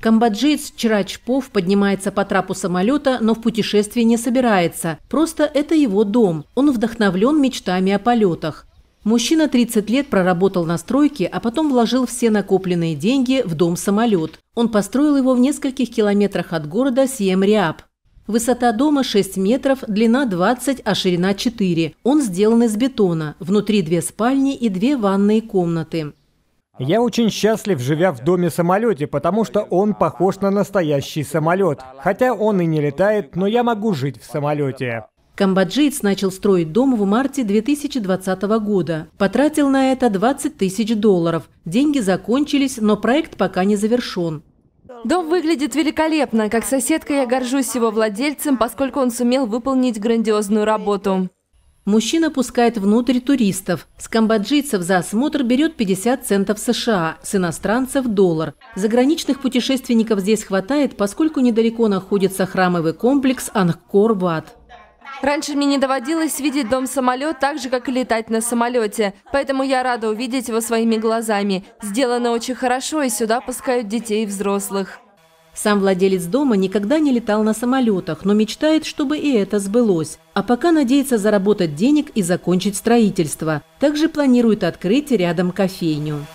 Камбоджиец Чрачпов поднимается по трапу самолета, но в путешествие не собирается. Просто это его дом. Он вдохновлен мечтами о полетах. Мужчина 30 лет проработал на стройке, а потом вложил все накопленные деньги в дом-самолет. Он построил его в нескольких километрах от города Сиемриап. Высота дома 6 метров, длина 20, а ширина 4. Он сделан из бетона. Внутри две спальни и две ванные комнаты. Я очень счастлив, живя в доме-самолете, потому что он похож на настоящий самолет. Хотя он и не летает, но я могу жить в самолете. Камбоджиец начал строить дом в марте 2020 года. Потратил на это 20 тысяч долларов. Деньги закончились, но проект пока не завершен. Дом выглядит великолепно. Как соседка я горжусь его владельцем, поскольку он сумел выполнить грандиозную работу. Мужчина пускает внутрь туристов. С камбоджийцев за осмотр берет 50 центов США, с иностранцев – доллар. Заграничных путешественников здесь хватает, поскольку недалеко находится храмовый комплекс Ангкор-Ват. Раньше мне не доводилось видеть дом-самолет так же, как и летать на самолете. Поэтому я рада увидеть его своими глазами. Сделано очень хорошо, и сюда пускают детей и взрослых. Сам владелец дома никогда не летал на самолетах, но мечтает, чтобы и это сбылось. А пока надеется заработать денег и закончить строительство. Также планирует открыть рядом кофейню.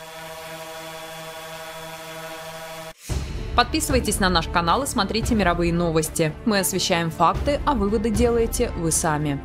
Подписывайтесь на наш канал и смотрите мировые новости. Мы освещаем факты, а выводы делаете вы сами.